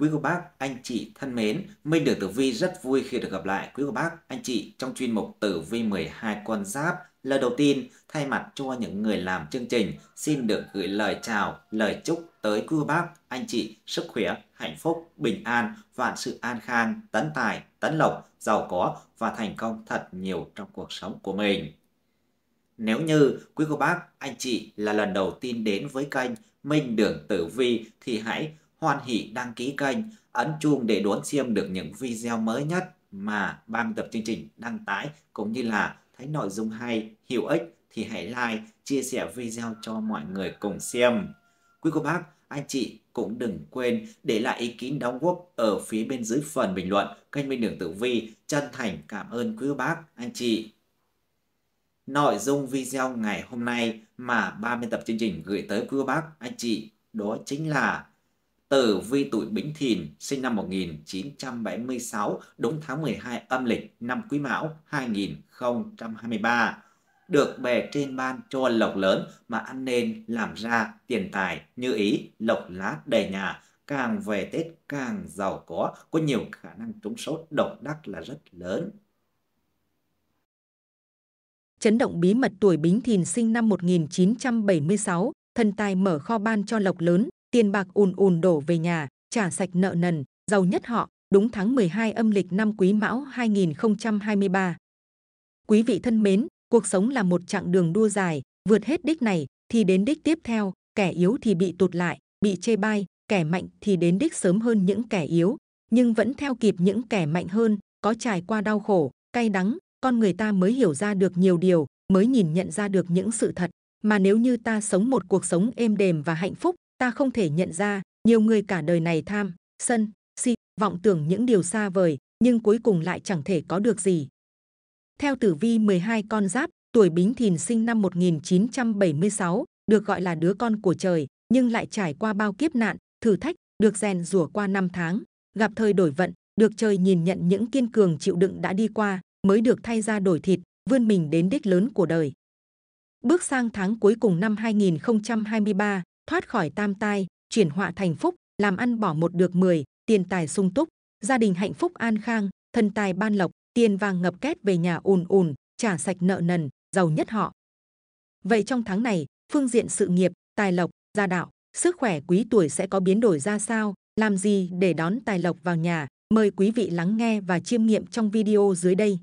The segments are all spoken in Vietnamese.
Quý cô bác, anh chị thân mến, Minh Đường Tử Vi rất vui khi được gặp lại quý cô bác, anh chị trong chuyên mục Tử Vi 12 con giáp. Lời đầu tiên, thay mặt cho những người làm chương trình, xin được gửi lời chào, lời chúc tới quý cô bác, anh chị sức khỏe, hạnh phúc, bình an, vạn sự an khang, tấn tài, tấn lộc, giàu có và thành công thật nhiều trong cuộc sống của mình. Nếu như quý cô bác, anh chị là lần đầu tiên đến với kênh Minh Đường Tử Vi thì hãy hoan hỷ đăng ký kênh, ấn chuông để đón xem được những video mới nhất mà ban tập chương trình đăng tải cũng như là thấy nội dung hay, hữu ích thì hãy like, chia sẻ video cho mọi người cùng xem. Quý cô bác, anh chị cũng đừng quên để lại ý kiến đóng góp ở phía bên dưới phần bình luận kênh Minh Đường Tử Vi. Chân thành cảm ơn quý bác, anh chị. Nội dung video ngày hôm nay mà ba biên tập chương trình gửi tới quý bác, anh chị đó chính là tử vi tuổi Bính Thìn sinh năm 1976 đúng tháng 12 âm lịch năm Quý Mão 2023 được bề trên ban cho lộc lớn mà ăn nên làm ra tiền tài như ý lộc lá đầy nhà càng về Tết càng giàu có có nhiều khả năng trúng số độc đắc là rất lớn Chấn động bí mật tuổi Bính Thìn sinh năm 1976, thần tài mở kho ban cho lộc lớn, tiền bạc ùn ùn đổ về nhà, trả sạch nợ nần, giàu nhất họ, đúng tháng 12 âm lịch năm Quý Mão 2023. Quý vị thân mến, cuộc sống là một chặng đường đua dài, vượt hết đích này thì đến đích tiếp theo, kẻ yếu thì bị tụt lại, bị chê bai, kẻ mạnh thì đến đích sớm hơn những kẻ yếu, nhưng vẫn theo kịp những kẻ mạnh hơn, có trải qua đau khổ, cay đắng, con người ta mới hiểu ra được nhiều điều, mới nhìn nhận ra được những sự thật. Mà nếu như ta sống một cuộc sống êm đềm và hạnh phúc, ta không thể nhận ra nhiều người cả đời này tham sân si vọng tưởng những điều xa vời nhưng cuối cùng lại chẳng thể có được gì theo tử vi 12 con giáp tuổi bính thìn sinh năm 1976 được gọi là đứa con của trời nhưng lại trải qua bao kiếp nạn thử thách được rèn rủa qua năm tháng gặp thời đổi vận được trời nhìn nhận những kiên cường chịu đựng đã đi qua mới được thay ra đổi thịt vươn mình đến đích lớn của đời bước sang tháng cuối cùng năm 2023 thoát khỏi tam tai, chuyển họa thành phúc, làm ăn bỏ một được 10, tiền tài sung túc, gia đình hạnh phúc an khang, thân tài ban lộc, tiền vàng ngập két về nhà ùn ùn, trả sạch nợ nần, giàu nhất họ. Vậy trong tháng này, phương diện sự nghiệp, tài lộc, gia đạo, sức khỏe quý tuổi sẽ có biến đổi ra sao? Làm gì để đón tài lộc vào nhà? Mời quý vị lắng nghe và chiêm nghiệm trong video dưới đây.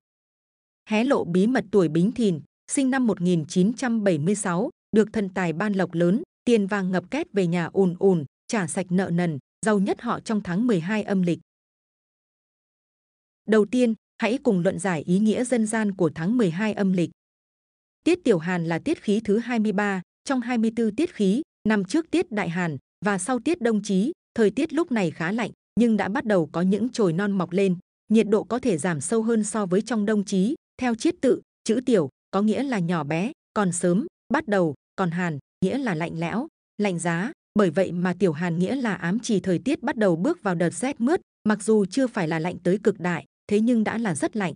Hé lộ bí mật tuổi Bính Thìn, sinh năm 1976, được thần tài ban lộc lớn, tiền vàng ngập két về nhà ùn ùn, trả sạch nợ nần, giàu nhất họ trong tháng 12 âm lịch. Đầu tiên, hãy cùng luận giải ý nghĩa dân gian của tháng 12 âm lịch. Tiết Tiểu Hàn là tiết khí thứ 23, trong 24 tiết khí, nằm trước tiết Đại Hàn và sau tiết Đông Chí, thời tiết lúc này khá lạnh nhưng đã bắt đầu có những chồi non mọc lên, nhiệt độ có thể giảm sâu hơn so với trong Đông Chí. Theo chiết tự, chữ tiểu có nghĩa là nhỏ bé, còn sớm, bắt đầu, còn hàn nghĩa là lạnh lẽo, lạnh giá. Bởi vậy mà tiểu hàn nghĩa là ám chỉ thời tiết bắt đầu bước vào đợt rét mướt, mặc dù chưa phải là lạnh tới cực đại, thế nhưng đã là rất lạnh.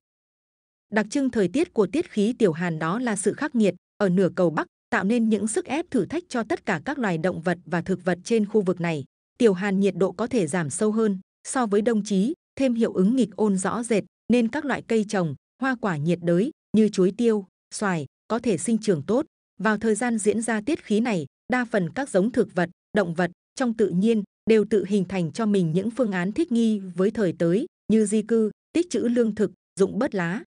Đặc trưng thời tiết của tiết khí tiểu hàn đó là sự khắc nghiệt ở nửa cầu Bắc, tạo nên những sức ép thử thách cho tất cả các loài động vật và thực vật trên khu vực này. Tiểu hàn nhiệt độ có thể giảm sâu hơn so với đông chí, thêm hiệu ứng nghịch ôn rõ rệt nên các loại cây trồng, hoa quả nhiệt đới như chuối tiêu, xoài có thể sinh trưởng tốt. Vào thời gian diễn ra tiết khí này, đa phần các giống thực vật, động vật trong tự nhiên đều tự hình thành cho mình những phương án thích nghi với thời tới như di cư, tích trữ lương thực, dụng bớt lá.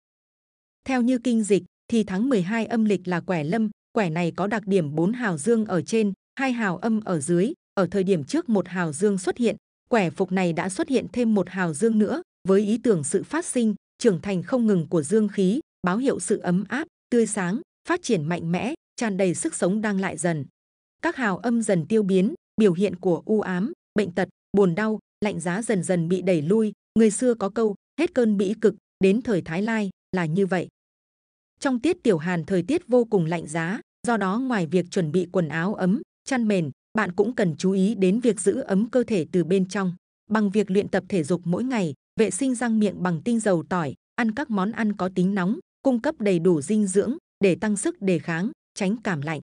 Theo như kinh dịch thì tháng 12 âm lịch là quẻ lâm, quẻ này có đặc điểm 4 hào dương ở trên, hai hào âm ở dưới. Ở thời điểm trước một hào dương xuất hiện, quẻ phục này đã xuất hiện thêm một hào dương nữa với ý tưởng sự phát sinh, trưởng thành không ngừng của dương khí, báo hiệu sự ấm áp, tươi sáng, phát triển mạnh mẽ, tràn đầy sức sống đang lại dần. Các hào âm dần tiêu biến, biểu hiện của u ám, bệnh tật, buồn đau, lạnh giá dần dần bị đẩy lui. Người xưa có câu hết cơn bĩ cực đến thời Thái Lai là như vậy. Trong tiết tiểu Hàn thời tiết vô cùng lạnh giá, do đó ngoài việc chuẩn bị quần áo ấm, chăn mền, bạn cũng cần chú ý đến việc giữ ấm cơ thể từ bên trong. Bằng việc luyện tập thể dục mỗi ngày, vệ sinh răng miệng bằng tinh dầu tỏi, ăn các món ăn có tính nóng, cung cấp đầy đủ dinh dưỡng để tăng sức đề kháng, tránh cảm lạnh.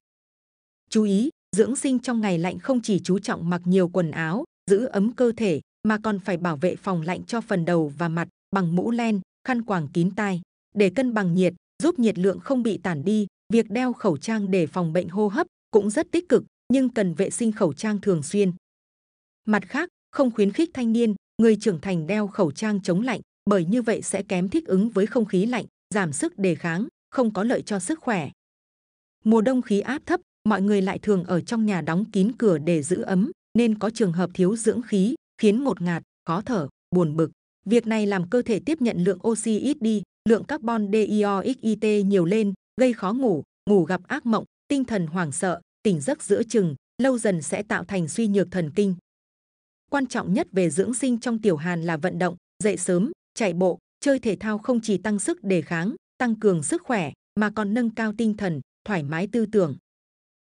Chú ý, dưỡng sinh trong ngày lạnh không chỉ chú trọng mặc nhiều quần áo, giữ ấm cơ thể, mà còn phải bảo vệ phòng lạnh cho phần đầu và mặt bằng mũ len, khăn quàng kín tai. Để cân bằng nhiệt, giúp nhiệt lượng không bị tản đi, việc đeo khẩu trang để phòng bệnh hô hấp cũng rất tích cực, nhưng cần vệ sinh khẩu trang thường xuyên. Mặt khác, không khuyến khích thanh niên, người trưởng thành đeo khẩu trang chống lạnh, bởi như vậy sẽ kém thích ứng với không khí lạnh, giảm sức đề kháng, không có lợi cho sức khỏe. Mùa đông khí áp thấp, mọi người lại thường ở trong nhà đóng kín cửa để giữ ấm, nên có trường hợp thiếu dưỡng khí, khiến ngột ngạt, khó thở, buồn bực. Việc này làm cơ thể tiếp nhận lượng oxy ít đi, lượng carbon dioxide nhiều lên, gây khó ngủ, ngủ gặp ác mộng, tinh thần hoảng sợ, tỉnh giấc giữa chừng, lâu dần sẽ tạo thành suy nhược thần kinh. Quan trọng nhất về dưỡng sinh trong tiểu hàn là vận động, dậy sớm, chạy bộ, chơi thể thao không chỉ tăng sức đề kháng, tăng cường sức khỏe mà còn nâng cao tinh thần, thoải mái tư tưởng.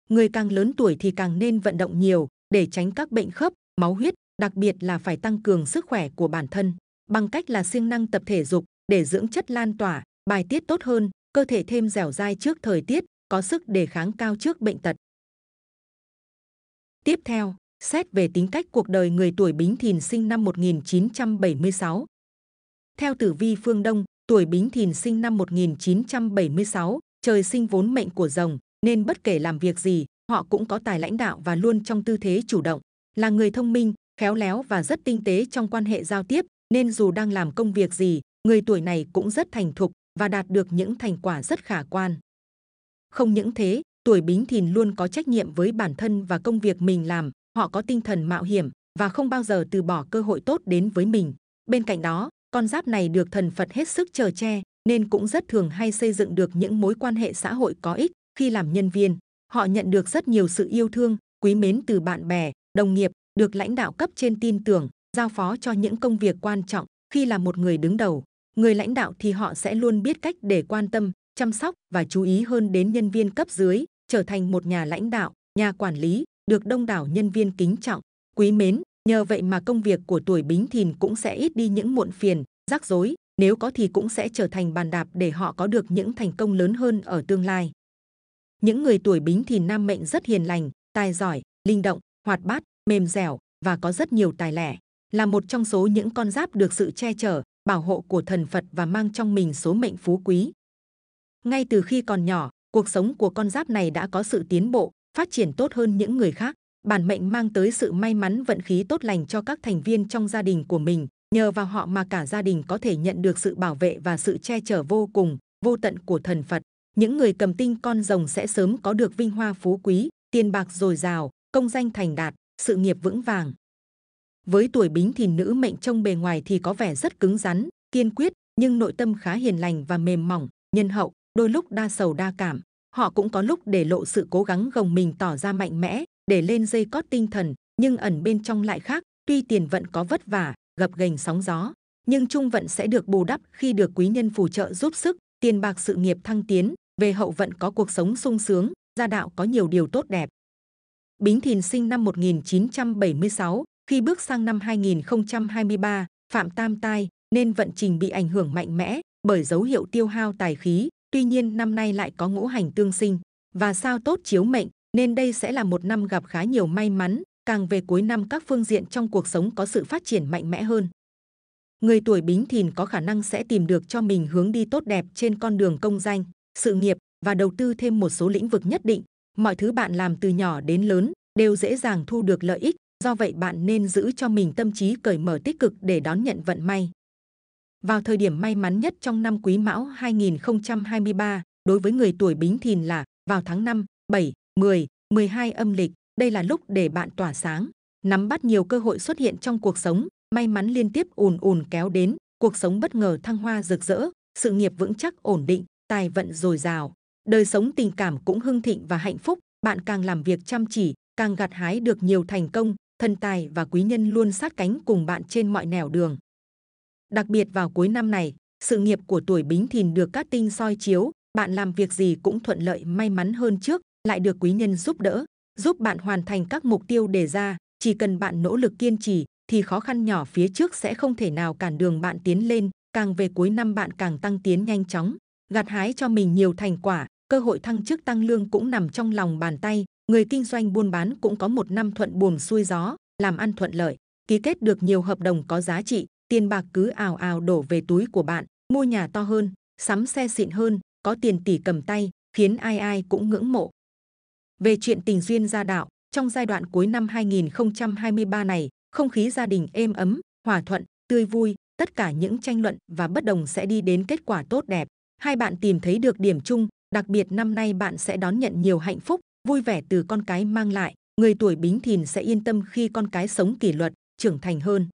Người càng lớn tuổi thì càng nên vận động nhiều để tránh các bệnh khớp, máu huyết, đặc biệt là phải tăng cường sức khỏe của bản thân bằng cách là siêng năng tập thể dục để dưỡng chất lan tỏa, bài tiết tốt hơn, cơ thể thêm dẻo dai trước thời tiết, có sức đề kháng cao trước bệnh tật. Tiếp theo, xét về tính cách cuộc đời người tuổi Bính Thìn sinh năm 1976. Theo tử vi phương Đông, tuổi Bính Thìn sinh năm 1976, trời sinh vốn mệnh của rồng nên bất kể làm việc gì họ cũng có tài lãnh đạo và luôn trong tư thế chủ động là người thông minh khéo léo và rất tinh tế trong quan hệ giao tiếp nên dù đang làm công việc gì người tuổi này cũng rất thành thục và đạt được những thành quả rất khả quan không những thế tuổi bính thìn luôn có trách nhiệm với bản thân và công việc mình làm họ có tinh thần mạo hiểm và không bao giờ từ bỏ cơ hội tốt đến với mình bên cạnh đó con giáp này được thần phật hết sức chờ che nên cũng rất thường hay xây dựng được những mối quan hệ xã hội có ích khi làm nhân viên họ nhận được rất nhiều sự yêu thương quý mến từ bạn bè đồng nghiệp được lãnh đạo cấp trên tin tưởng giao phó cho những công việc quan trọng khi là một người đứng đầu người lãnh đạo thì họ sẽ luôn biết cách để quan tâm chăm sóc và chú ý hơn đến nhân viên cấp dưới trở thành một nhà lãnh đạo nhà quản lý được đông đảo nhân viên kính trọng quý mến nhờ vậy mà công việc của tuổi bính thìn cũng sẽ ít đi những muộn phiền rắc rối nếu có thì cũng sẽ trở thành bàn đạp để họ có được những thành công lớn hơn ở tương lai. Những người tuổi bính thì nam mệnh rất hiền lành, tài giỏi, linh động, hoạt bát, mềm dẻo và có rất nhiều tài lẻ, là một trong số những con giáp được sự che chở, bảo hộ của thần Phật và mang trong mình số mệnh phú quý. Ngay từ khi còn nhỏ, cuộc sống của con giáp này đã có sự tiến bộ, phát triển tốt hơn những người khác. Bản mệnh mang tới sự may mắn vận khí tốt lành cho các thành viên trong gia đình của mình, nhờ vào họ mà cả gia đình có thể nhận được sự bảo vệ và sự che chở vô cùng, vô tận của thần Phật. Những người cầm tinh con rồng sẽ sớm có được vinh hoa phú quý, tiền bạc dồi dào, công danh thành đạt, sự nghiệp vững vàng. Với tuổi bính thì nữ mệnh trông bề ngoài thì có vẻ rất cứng rắn, kiên quyết, nhưng nội tâm khá hiền lành và mềm mỏng, nhân hậu, đôi lúc đa sầu đa cảm. Họ cũng có lúc để lộ sự cố gắng gồng mình tỏ ra mạnh mẽ, để lên dây cót tinh thần, nhưng ẩn bên trong lại khác, tuy tiền vận có vất vả, gặp gành sóng gió, nhưng trung vận sẽ được bù đắp khi được quý nhân phù trợ giúp sức, tiền bạc sự nghiệp thăng tiến, về hậu vận có cuộc sống sung sướng, gia đạo có nhiều điều tốt đẹp. Bính Thìn sinh năm 1976, khi bước sang năm 2023, phạm tam tai nên vận trình bị ảnh hưởng mạnh mẽ bởi dấu hiệu tiêu hao tài khí. Tuy nhiên năm nay lại có ngũ hành tương sinh và sao tốt chiếu mệnh nên đây sẽ là một năm gặp khá nhiều may mắn, càng về cuối năm các phương diện trong cuộc sống có sự phát triển mạnh mẽ hơn. Người tuổi Bính Thìn có khả năng sẽ tìm được cho mình hướng đi tốt đẹp trên con đường công danh, sự nghiệp và đầu tư thêm một số lĩnh vực nhất định. Mọi thứ bạn làm từ nhỏ đến lớn đều dễ dàng thu được lợi ích, do vậy bạn nên giữ cho mình tâm trí cởi mở tích cực để đón nhận vận may. Vào thời điểm may mắn nhất trong năm Quý Mão 2023, đối với người tuổi Bính Thìn là vào tháng 5, 7, 10, 12 âm lịch, đây là lúc để bạn tỏa sáng nắm bắt nhiều cơ hội xuất hiện trong cuộc sống may mắn liên tiếp ùn ùn kéo đến cuộc sống bất ngờ thăng hoa rực rỡ sự nghiệp vững chắc ổn định tài vận dồi dào đời sống tình cảm cũng hưng thịnh và hạnh phúc bạn càng làm việc chăm chỉ càng gặt hái được nhiều thành công thần tài và quý nhân luôn sát cánh cùng bạn trên mọi nẻo đường đặc biệt vào cuối năm này sự nghiệp của tuổi bính thìn được các tinh soi chiếu bạn làm việc gì cũng thuận lợi may mắn hơn trước lại được quý nhân giúp đỡ giúp bạn hoàn thành các mục tiêu đề ra. Chỉ cần bạn nỗ lực kiên trì, thì khó khăn nhỏ phía trước sẽ không thể nào cản đường bạn tiến lên. Càng về cuối năm bạn càng tăng tiến nhanh chóng, gặt hái cho mình nhiều thành quả, cơ hội thăng chức tăng lương cũng nằm trong lòng bàn tay. Người kinh doanh buôn bán cũng có một năm thuận buồm xuôi gió, làm ăn thuận lợi, ký kết được nhiều hợp đồng có giá trị, tiền bạc cứ ào ào đổ về túi của bạn, mua nhà to hơn, sắm xe xịn hơn, có tiền tỷ cầm tay, khiến ai ai cũng ngưỡng mộ. Về chuyện tình duyên gia đạo, trong giai đoạn cuối năm 2023 này, không khí gia đình êm ấm, hòa thuận, tươi vui, tất cả những tranh luận và bất đồng sẽ đi đến kết quả tốt đẹp. Hai bạn tìm thấy được điểm chung, đặc biệt năm nay bạn sẽ đón nhận nhiều hạnh phúc, vui vẻ từ con cái mang lại. Người tuổi bính thìn sẽ yên tâm khi con cái sống kỷ luật, trưởng thành hơn.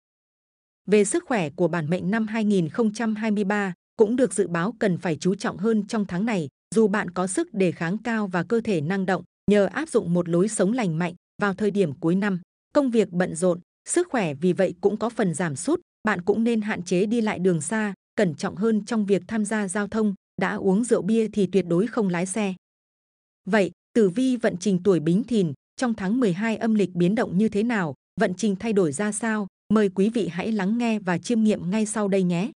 Về sức khỏe của bản mệnh năm 2023 cũng được dự báo cần phải chú trọng hơn trong tháng này, dù bạn có sức đề kháng cao và cơ thể năng động, Nhờ áp dụng một lối sống lành mạnh vào thời điểm cuối năm, công việc bận rộn, sức khỏe vì vậy cũng có phần giảm sút, bạn cũng nên hạn chế đi lại đường xa, cẩn trọng hơn trong việc tham gia giao thông, đã uống rượu bia thì tuyệt đối không lái xe. Vậy, tử vi vận trình tuổi Bính Thìn trong tháng 12 âm lịch biến động như thế nào, vận trình thay đổi ra sao, mời quý vị hãy lắng nghe và chiêm nghiệm ngay sau đây nhé.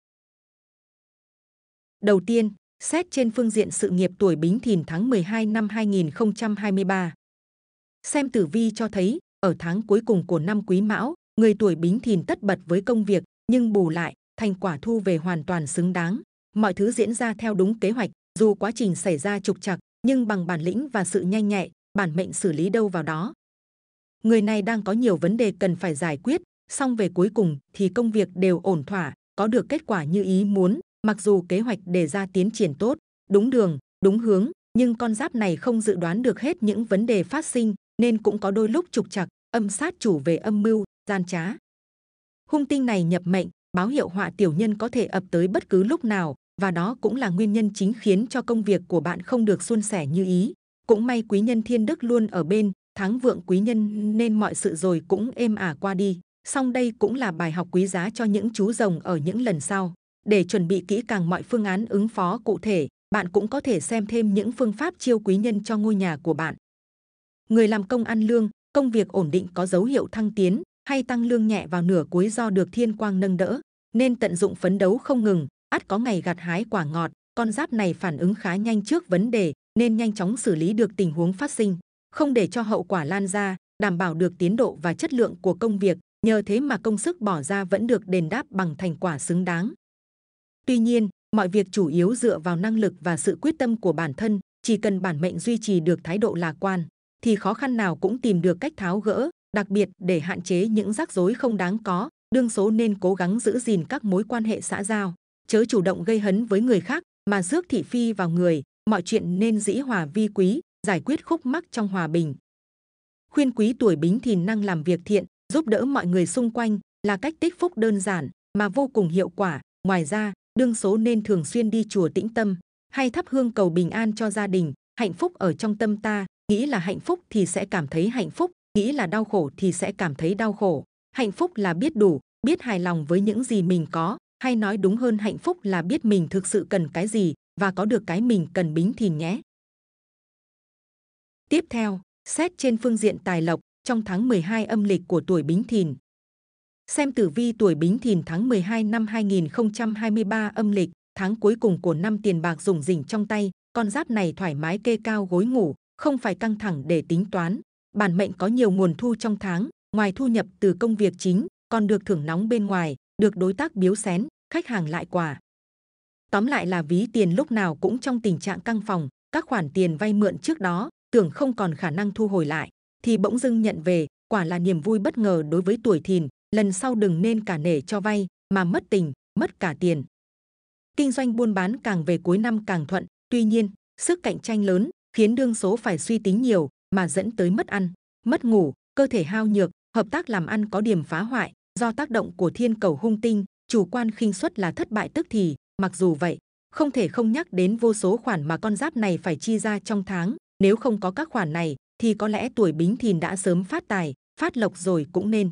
Đầu tiên, xét trên phương diện sự nghiệp tuổi Bính Thìn tháng 12 năm 2023. Xem tử vi cho thấy, ở tháng cuối cùng của năm Quý Mão, người tuổi Bính Thìn tất bật với công việc, nhưng bù lại, thành quả thu về hoàn toàn xứng đáng. Mọi thứ diễn ra theo đúng kế hoạch, dù quá trình xảy ra trục trặc, nhưng bằng bản lĩnh và sự nhanh nhẹ, bản mệnh xử lý đâu vào đó. Người này đang có nhiều vấn đề cần phải giải quyết, song về cuối cùng thì công việc đều ổn thỏa, có được kết quả như ý muốn, Mặc dù kế hoạch đề ra tiến triển tốt, đúng đường, đúng hướng, nhưng con giáp này không dự đoán được hết những vấn đề phát sinh, nên cũng có đôi lúc trục trặc, âm sát chủ về âm mưu, gian trá. Hung tinh này nhập mệnh, báo hiệu họa tiểu nhân có thể ập tới bất cứ lúc nào, và đó cũng là nguyên nhân chính khiến cho công việc của bạn không được suôn sẻ như ý. Cũng may quý nhân thiên đức luôn ở bên, thắng vượng quý nhân nên mọi sự rồi cũng êm ả qua đi. Song đây cũng là bài học quý giá cho những chú rồng ở những lần sau. Để chuẩn bị kỹ càng mọi phương án ứng phó cụ thể, bạn cũng có thể xem thêm những phương pháp chiêu quý nhân cho ngôi nhà của bạn. Người làm công ăn lương, công việc ổn định có dấu hiệu thăng tiến hay tăng lương nhẹ vào nửa cuối do được thiên quang nâng đỡ, nên tận dụng phấn đấu không ngừng, ắt có ngày gặt hái quả ngọt. Con giáp này phản ứng khá nhanh trước vấn đề nên nhanh chóng xử lý được tình huống phát sinh, không để cho hậu quả lan ra, đảm bảo được tiến độ và chất lượng của công việc, nhờ thế mà công sức bỏ ra vẫn được đền đáp bằng thành quả xứng đáng. Tuy nhiên, mọi việc chủ yếu dựa vào năng lực và sự quyết tâm của bản thân, chỉ cần bản mệnh duy trì được thái độ lạc quan thì khó khăn nào cũng tìm được cách tháo gỡ, đặc biệt để hạn chế những rắc rối không đáng có, đương số nên cố gắng giữ gìn các mối quan hệ xã giao, chớ chủ động gây hấn với người khác mà rước thị phi vào người, mọi chuyện nên dĩ hòa vi quý, giải quyết khúc mắc trong hòa bình. Khuyên quý tuổi Bính Thìn năng làm việc thiện, giúp đỡ mọi người xung quanh là cách tích phúc đơn giản mà vô cùng hiệu quả. Ngoài ra, đương số nên thường xuyên đi chùa tĩnh tâm hay thắp hương cầu bình an cho gia đình hạnh phúc ở trong tâm ta nghĩ là hạnh phúc thì sẽ cảm thấy hạnh phúc nghĩ là đau khổ thì sẽ cảm thấy đau khổ hạnh phúc là biết đủ biết hài lòng với những gì mình có hay nói đúng hơn hạnh phúc là biết mình thực sự cần cái gì và có được cái mình cần bính thì nhé tiếp theo xét trên phương diện tài lộc trong tháng 12 âm lịch của tuổi bính thìn Xem tử vi tuổi Bính Thìn tháng 12 năm 2023 âm lịch, tháng cuối cùng của năm tiền bạc rủng rỉnh trong tay, con giáp này thoải mái kê cao gối ngủ, không phải căng thẳng để tính toán. Bản mệnh có nhiều nguồn thu trong tháng, ngoài thu nhập từ công việc chính, còn được thưởng nóng bên ngoài, được đối tác biếu xén, khách hàng lại quả. Tóm lại là ví tiền lúc nào cũng trong tình trạng căng phòng, các khoản tiền vay mượn trước đó tưởng không còn khả năng thu hồi lại, thì bỗng dưng nhận về, quả là niềm vui bất ngờ đối với tuổi thìn, lần sau đừng nên cả nể cho vay mà mất tình, mất cả tiền. Kinh doanh buôn bán càng về cuối năm càng thuận, tuy nhiên, sức cạnh tranh lớn khiến đương số phải suy tính nhiều mà dẫn tới mất ăn, mất ngủ, cơ thể hao nhược, hợp tác làm ăn có điểm phá hoại do tác động của thiên cầu hung tinh, chủ quan khinh suất là thất bại tức thì, mặc dù vậy, không thể không nhắc đến vô số khoản mà con giáp này phải chi ra trong tháng, nếu không có các khoản này thì có lẽ tuổi bính thìn đã sớm phát tài, phát lộc rồi cũng nên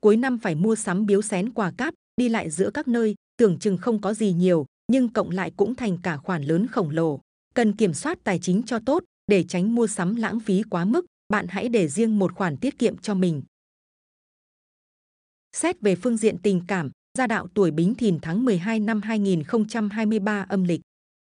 cuối năm phải mua sắm biếu xén quà cáp, đi lại giữa các nơi, tưởng chừng không có gì nhiều, nhưng cộng lại cũng thành cả khoản lớn khổng lồ. Cần kiểm soát tài chính cho tốt, để tránh mua sắm lãng phí quá mức, bạn hãy để riêng một khoản tiết kiệm cho mình. Xét về phương diện tình cảm, gia đạo tuổi Bính Thìn tháng 12 năm 2023 âm lịch.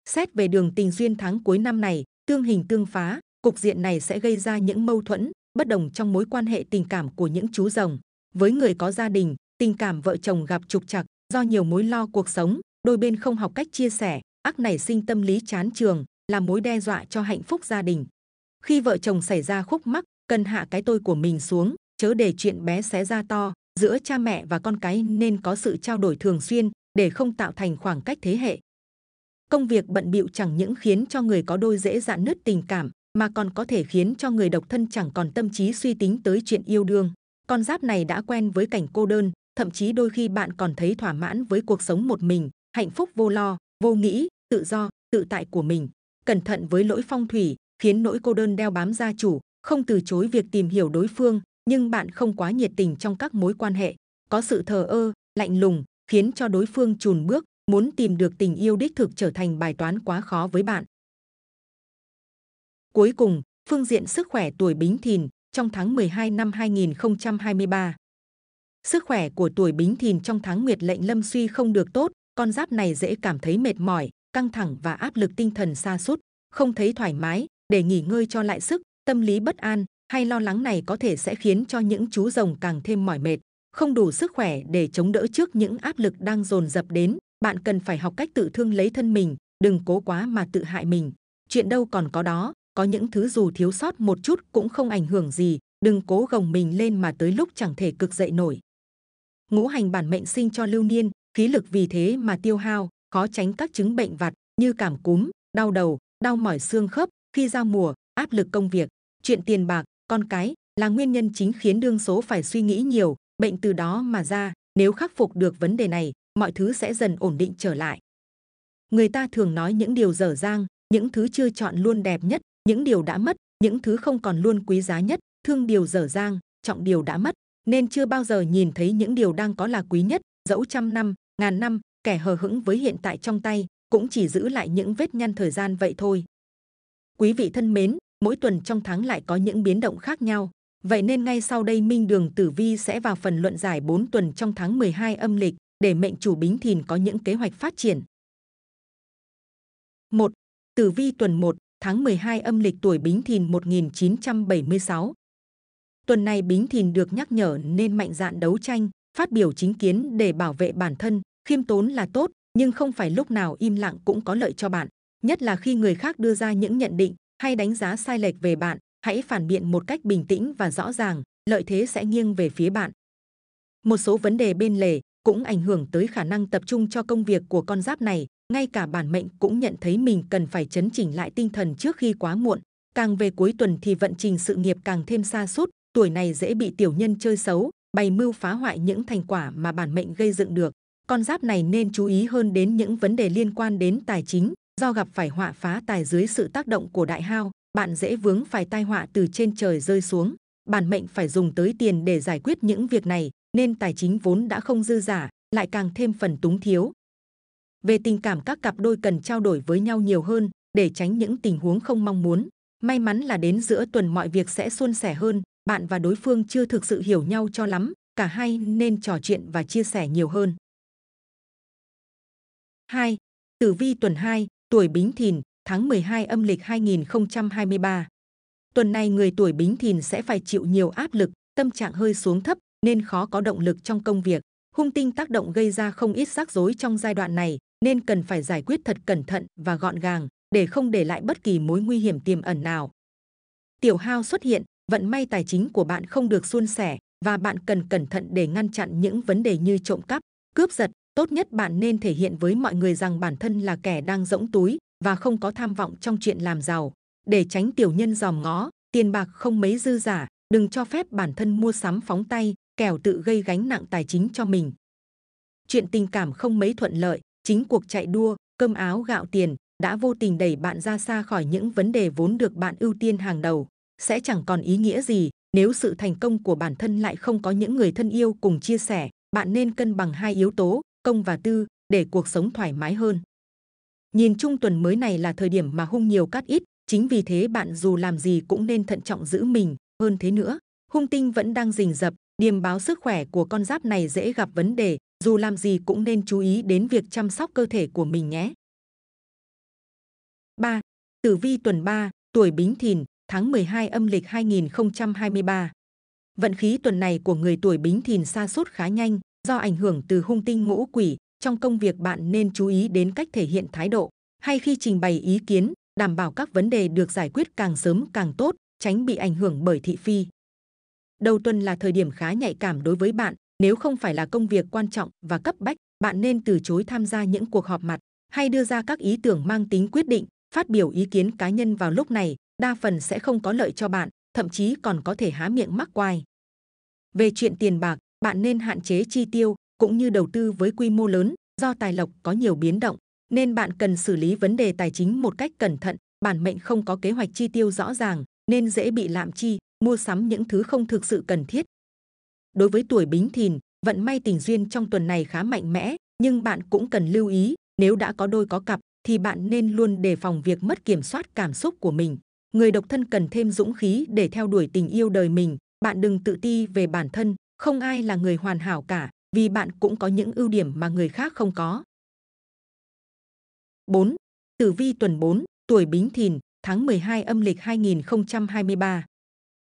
Xét về đường tình duyên tháng cuối năm này, tương hình tương phá, cục diện này sẽ gây ra những mâu thuẫn, bất đồng trong mối quan hệ tình cảm của những chú rồng. Với người có gia đình, tình cảm vợ chồng gặp trục trặc do nhiều mối lo cuộc sống, đôi bên không học cách chia sẻ, ác nảy sinh tâm lý chán trường, là mối đe dọa cho hạnh phúc gia đình. Khi vợ chồng xảy ra khúc mắc, cần hạ cái tôi của mình xuống, chớ để chuyện bé xé ra to. Giữa cha mẹ và con cái nên có sự trao đổi thường xuyên để không tạo thành khoảng cách thế hệ. Công việc bận bịu chẳng những khiến cho người có đôi dễ dạn nứt tình cảm mà còn có thể khiến cho người độc thân chẳng còn tâm trí suy tính tới chuyện yêu đương. Con giáp này đã quen với cảnh cô đơn, thậm chí đôi khi bạn còn thấy thỏa mãn với cuộc sống một mình, hạnh phúc vô lo, vô nghĩ, tự do, tự tại của mình. Cẩn thận với lỗi phong thủy, khiến nỗi cô đơn đeo bám gia chủ, không từ chối việc tìm hiểu đối phương, nhưng bạn không quá nhiệt tình trong các mối quan hệ. Có sự thờ ơ, lạnh lùng, khiến cho đối phương chùn bước, muốn tìm được tình yêu đích thực trở thành bài toán quá khó với bạn. Cuối cùng, phương diện sức khỏe tuổi bính thìn, trong tháng 12 năm 2023. Sức khỏe của tuổi bính thìn trong tháng nguyệt lệnh lâm suy không được tốt, con giáp này dễ cảm thấy mệt mỏi, căng thẳng và áp lực tinh thần xa sút không thấy thoải mái, để nghỉ ngơi cho lại sức, tâm lý bất an hay lo lắng này có thể sẽ khiến cho những chú rồng càng thêm mỏi mệt, không đủ sức khỏe để chống đỡ trước những áp lực đang dồn dập đến. Bạn cần phải học cách tự thương lấy thân mình, đừng cố quá mà tự hại mình. Chuyện đâu còn có đó, có những thứ dù thiếu sót một chút cũng không ảnh hưởng gì, đừng cố gồng mình lên mà tới lúc chẳng thể cực dậy nổi. Ngũ hành bản mệnh sinh cho lưu niên, khí lực vì thế mà tiêu hao, khó tránh các chứng bệnh vặt như cảm cúm, đau đầu, đau mỏi xương khớp, khi giao mùa, áp lực công việc, chuyện tiền bạc, con cái là nguyên nhân chính khiến đương số phải suy nghĩ nhiều, bệnh từ đó mà ra, nếu khắc phục được vấn đề này, mọi thứ sẽ dần ổn định trở lại. Người ta thường nói những điều dở dang, những thứ chưa chọn luôn đẹp nhất, những điều đã mất những thứ không còn luôn quý giá nhất thương điều dở dang trọng điều đã mất nên chưa bao giờ nhìn thấy những điều đang có là quý nhất dẫu trăm năm ngàn năm kẻ hờ hững với hiện tại trong tay cũng chỉ giữ lại những vết nhăn thời gian vậy thôi quý vị thân mến mỗi tuần trong tháng lại có những biến động khác nhau vậy nên ngay sau đây minh đường tử vi sẽ vào phần luận giải 4 tuần trong tháng 12 âm lịch để mệnh chủ bính thìn có những kế hoạch phát triển 1. Tử vi tuần 1, tháng 12 âm lịch tuổi Bính Thìn 1976. Tuần này Bính Thìn được nhắc nhở nên mạnh dạn đấu tranh, phát biểu chính kiến để bảo vệ bản thân, khiêm tốn là tốt, nhưng không phải lúc nào im lặng cũng có lợi cho bạn, nhất là khi người khác đưa ra những nhận định hay đánh giá sai lệch về bạn, hãy phản biện một cách bình tĩnh và rõ ràng, lợi thế sẽ nghiêng về phía bạn. Một số vấn đề bên lề cũng ảnh hưởng tới khả năng tập trung cho công việc của con giáp này, ngay cả bản mệnh cũng nhận thấy mình cần phải chấn chỉnh lại tinh thần trước khi quá muộn. Càng về cuối tuần thì vận trình sự nghiệp càng thêm xa sút tuổi này dễ bị tiểu nhân chơi xấu, bày mưu phá hoại những thành quả mà bản mệnh gây dựng được. Con giáp này nên chú ý hơn đến những vấn đề liên quan đến tài chính, do gặp phải họa phá tài dưới sự tác động của đại hao, bạn dễ vướng phải tai họa từ trên trời rơi xuống. Bản mệnh phải dùng tới tiền để giải quyết những việc này, nên tài chính vốn đã không dư giả, lại càng thêm phần túng thiếu, về tình cảm các cặp đôi cần trao đổi với nhau nhiều hơn để tránh những tình huống không mong muốn. May mắn là đến giữa tuần mọi việc sẽ suôn sẻ hơn, bạn và đối phương chưa thực sự hiểu nhau cho lắm, cả hai nên trò chuyện và chia sẻ nhiều hơn. 2. Tử vi tuần 2, tuổi Bính Thìn, tháng 12 âm lịch 2023. Tuần này người tuổi Bính Thìn sẽ phải chịu nhiều áp lực, tâm trạng hơi xuống thấp nên khó có động lực trong công việc. Hung tinh tác động gây ra không ít rắc rối trong giai đoạn này, nên cần phải giải quyết thật cẩn thận và gọn gàng để không để lại bất kỳ mối nguy hiểm tiềm ẩn nào. Tiểu hao xuất hiện, vận may tài chính của bạn không được suôn sẻ và bạn cần cẩn thận để ngăn chặn những vấn đề như trộm cắp, cướp giật. Tốt nhất bạn nên thể hiện với mọi người rằng bản thân là kẻ đang rỗng túi và không có tham vọng trong chuyện làm giàu. Để tránh tiểu nhân dòm ngó, tiền bạc không mấy dư giả, đừng cho phép bản thân mua sắm phóng tay, kẻo tự gây gánh nặng tài chính cho mình. Chuyện tình cảm không mấy thuận lợi, Chính cuộc chạy đua, cơm áo gạo tiền đã vô tình đẩy bạn ra xa khỏi những vấn đề vốn được bạn ưu tiên hàng đầu. Sẽ chẳng còn ý nghĩa gì nếu sự thành công của bản thân lại không có những người thân yêu cùng chia sẻ. Bạn nên cân bằng hai yếu tố, công và tư, để cuộc sống thoải mái hơn. Nhìn chung tuần mới này là thời điểm mà hung nhiều cát ít, chính vì thế bạn dù làm gì cũng nên thận trọng giữ mình, hơn thế nữa. Hung tinh vẫn đang rình rập, điềm báo sức khỏe của con giáp này dễ gặp vấn đề, dù làm gì cũng nên chú ý đến việc chăm sóc cơ thể của mình nhé. 3. Tử vi tuần 3, tuổi Bính Thìn, tháng 12 âm lịch 2023. Vận khí tuần này của người tuổi Bính Thìn sa sút khá nhanh, do ảnh hưởng từ hung tinh ngũ quỷ, trong công việc bạn nên chú ý đến cách thể hiện thái độ, hay khi trình bày ý kiến, đảm bảo các vấn đề được giải quyết càng sớm càng tốt, tránh bị ảnh hưởng bởi thị phi. Đầu tuần là thời điểm khá nhạy cảm đối với bạn, nếu không phải là công việc quan trọng và cấp bách, bạn nên từ chối tham gia những cuộc họp mặt hay đưa ra các ý tưởng mang tính quyết định, phát biểu ý kiến cá nhân vào lúc này, đa phần sẽ không có lợi cho bạn, thậm chí còn có thể há miệng mắc quai. Về chuyện tiền bạc, bạn nên hạn chế chi tiêu cũng như đầu tư với quy mô lớn do tài lộc có nhiều biến động, nên bạn cần xử lý vấn đề tài chính một cách cẩn thận, bản mệnh không có kế hoạch chi tiêu rõ ràng nên dễ bị lạm chi, mua sắm những thứ không thực sự cần thiết đối với tuổi bính thìn vận may tình duyên trong tuần này khá mạnh mẽ nhưng bạn cũng cần lưu ý nếu đã có đôi có cặp thì bạn nên luôn đề phòng việc mất kiểm soát cảm xúc của mình người độc thân cần thêm dũng khí để theo đuổi tình yêu đời mình bạn đừng tự ti về bản thân không ai là người hoàn hảo cả vì bạn cũng có những ưu điểm mà người khác không có 4. Tử vi tuần 4, tuổi Bính Thìn, tháng 12 âm lịch 2023.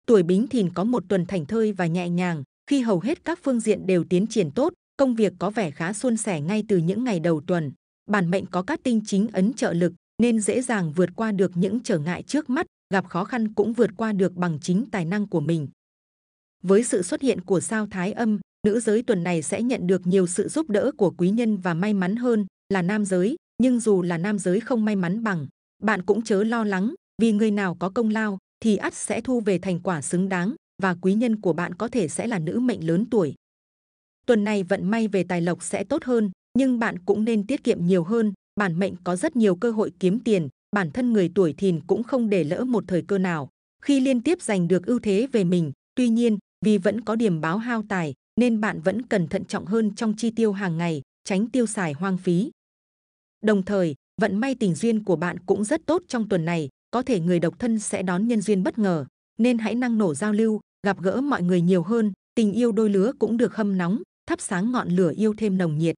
Tuổi Bính Thìn có một tuần thành thơi và nhẹ nhàng, khi hầu hết các phương diện đều tiến triển tốt, công việc có vẻ khá suôn sẻ ngay từ những ngày đầu tuần. Bản mệnh có các tinh chính ấn trợ lực nên dễ dàng vượt qua được những trở ngại trước mắt, gặp khó khăn cũng vượt qua được bằng chính tài năng của mình. Với sự xuất hiện của sao Thái Âm, nữ giới tuần này sẽ nhận được nhiều sự giúp đỡ của quý nhân và may mắn hơn là nam giới, nhưng dù là nam giới không may mắn bằng, bạn cũng chớ lo lắng, vì người nào có công lao thì ắt sẽ thu về thành quả xứng đáng, và quý nhân của bạn có thể sẽ là nữ mệnh lớn tuổi. Tuần này vận may về tài lộc sẽ tốt hơn, nhưng bạn cũng nên tiết kiệm nhiều hơn. Bản mệnh có rất nhiều cơ hội kiếm tiền, bản thân người tuổi thìn cũng không để lỡ một thời cơ nào. Khi liên tiếp giành được ưu thế về mình, tuy nhiên, vì vẫn có điểm báo hao tài, nên bạn vẫn cần thận trọng hơn trong chi tiêu hàng ngày, tránh tiêu xài hoang phí. Đồng thời, vận may tình duyên của bạn cũng rất tốt trong tuần này, có thể người độc thân sẽ đón nhân duyên bất ngờ, nên hãy năng nổ giao lưu, gặp gỡ mọi người nhiều hơn, tình yêu đôi lứa cũng được hâm nóng, thắp sáng ngọn lửa yêu thêm nồng nhiệt.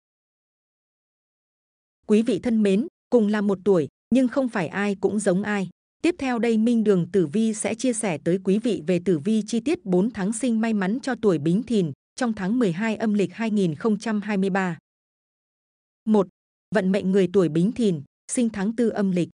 Quý vị thân mến, cùng là một tuổi, nhưng không phải ai cũng giống ai. Tiếp theo đây Minh Đường Tử Vi sẽ chia sẻ tới quý vị về Tử Vi chi tiết 4 tháng sinh may mắn cho tuổi Bính Thìn trong tháng 12 âm lịch 2023. 1. Vận mệnh người tuổi Bính Thìn, sinh tháng 4 âm lịch.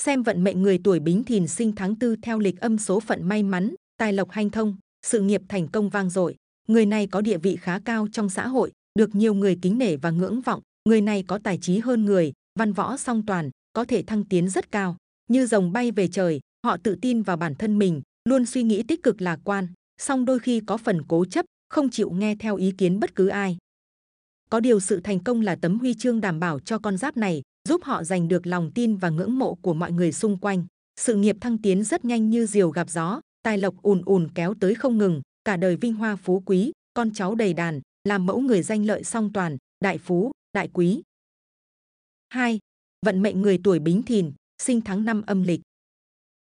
Xem vận mệnh người tuổi Bính Thìn sinh tháng 4 theo lịch âm số phận may mắn, tài lộc hanh thông, sự nghiệp thành công vang dội. Người này có địa vị khá cao trong xã hội, được nhiều người kính nể và ngưỡng vọng. Người này có tài trí hơn người, văn võ song toàn, có thể thăng tiến rất cao. Như rồng bay về trời, họ tự tin vào bản thân mình, luôn suy nghĩ tích cực lạc quan. Song đôi khi có phần cố chấp, không chịu nghe theo ý kiến bất cứ ai. Có điều sự thành công là tấm huy chương đảm bảo cho con giáp này, giúp họ giành được lòng tin và ngưỡng mộ của mọi người xung quanh. Sự nghiệp thăng tiến rất nhanh như diều gặp gió, tài lộc ùn ùn kéo tới không ngừng, cả đời vinh hoa phú quý, con cháu đầy đàn, làm mẫu người danh lợi song toàn, đại phú, đại quý. 2. Vận mệnh người tuổi Bính Thìn, sinh tháng năm âm lịch.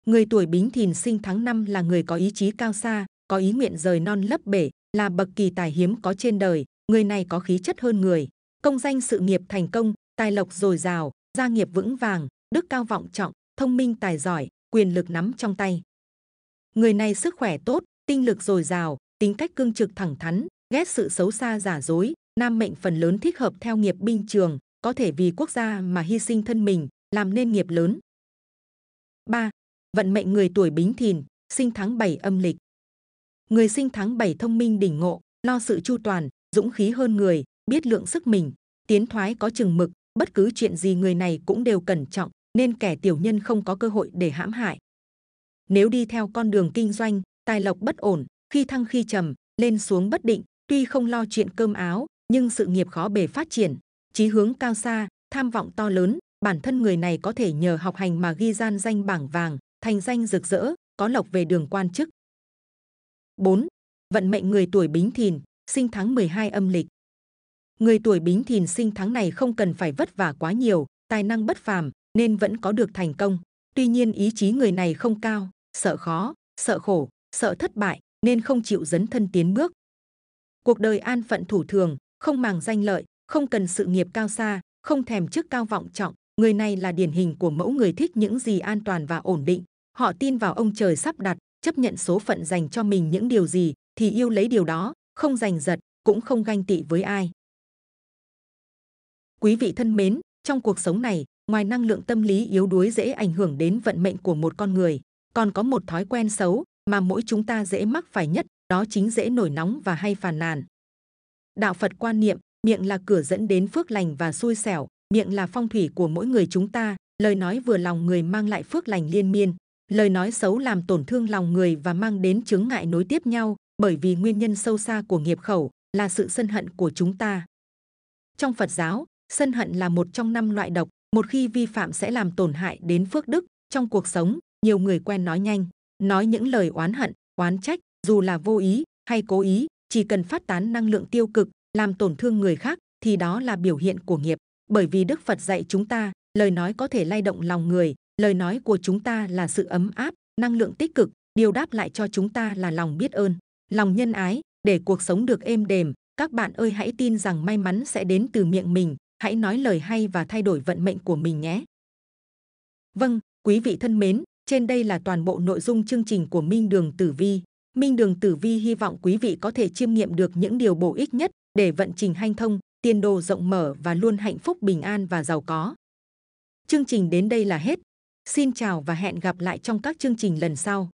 Người tuổi Bính Thìn sinh tháng năm là người có ý chí cao xa, có ý nguyện rời non lấp bể, là bậc kỳ tài hiếm có trên đời, người này có khí chất hơn người, công danh sự nghiệp thành công, tài lộc dồi dào, gia nghiệp vững vàng, đức cao vọng trọng, thông minh tài giỏi, quyền lực nắm trong tay. Người này sức khỏe tốt, tinh lực dồi dào, tính cách cương trực thẳng thắn, ghét sự xấu xa giả dối. Nam mệnh phần lớn thích hợp theo nghiệp binh trường, có thể vì quốc gia mà hy sinh thân mình, làm nên nghiệp lớn. 3. Vận mệnh người tuổi Bính Thìn, sinh tháng 7 âm lịch. Người sinh tháng 7 thông minh đỉnh ngộ, lo sự chu toàn, dũng khí hơn người, biết lượng sức mình, tiến thoái có chừng mực, bất cứ chuyện gì người này cũng đều cẩn trọng, nên kẻ tiểu nhân không có cơ hội để hãm hại. Nếu đi theo con đường kinh doanh, tài lộc bất ổn, khi thăng khi trầm, lên xuống bất định, tuy không lo chuyện cơm áo, nhưng sự nghiệp khó bề phát triển. Chí hướng cao xa, tham vọng to lớn, bản thân người này có thể nhờ học hành mà ghi gian danh bảng vàng, thành danh rực rỡ, có lộc về đường quan chức. 4. Vận mệnh người tuổi Bính Thìn, sinh tháng 12 âm lịch. Người tuổi Bính Thìn sinh tháng này không cần phải vất vả quá nhiều, tài năng bất phàm nên vẫn có được thành công. Tuy nhiên ý chí người này không cao, sợ khó, sợ khổ, sợ thất bại nên không chịu dấn thân tiến bước. Cuộc đời an phận thủ thường, không màng danh lợi, không cần sự nghiệp cao xa, không thèm chức cao vọng trọng. Người này là điển hình của mẫu người thích những gì an toàn và ổn định. Họ tin vào ông trời sắp đặt, chấp nhận số phận dành cho mình những điều gì thì yêu lấy điều đó, không giành giật, cũng không ganh tị với ai. Quý vị thân mến, trong cuộc sống này, ngoài năng lượng tâm lý yếu đuối dễ ảnh hưởng đến vận mệnh của một con người, còn có một thói quen xấu mà mỗi chúng ta dễ mắc phải nhất đó chính dễ nổi nóng và hay phàn nàn đạo phật quan niệm miệng là cửa dẫn đến phước lành và xui xẻo miệng là phong thủy của mỗi người chúng ta lời nói vừa lòng người mang lại phước lành liên miên lời nói xấu làm tổn thương lòng người và mang đến chướng ngại nối tiếp nhau bởi vì nguyên nhân sâu xa của nghiệp khẩu là sự sân hận của chúng ta trong phật giáo sân hận là một trong năm loại độc một khi vi phạm sẽ làm tổn hại đến phước đức trong cuộc sống nhiều người quen nói nhanh nói những lời oán hận oán trách dù là vô ý hay cố ý chỉ cần phát tán năng lượng tiêu cực làm tổn thương người khác thì đó là biểu hiện của nghiệp bởi vì đức phật dạy chúng ta lời nói có thể lay động lòng người lời nói của chúng ta là sự ấm áp năng lượng tích cực điều đáp lại cho chúng ta là lòng biết ơn lòng nhân ái để cuộc sống được êm đềm các bạn ơi hãy tin rằng may mắn sẽ đến từ miệng mình hãy nói lời hay và thay đổi vận mệnh của mình nhé vâng quý vị thân mến trên đây là toàn bộ nội dung chương trình của Minh Đường Tử Vi. Minh Đường Tử Vi hy vọng quý vị có thể chiêm nghiệm được những điều bổ ích nhất để vận trình hanh thông, tiền đồ rộng mở và luôn hạnh phúc bình an và giàu có. Chương trình đến đây là hết. Xin chào và hẹn gặp lại trong các chương trình lần sau.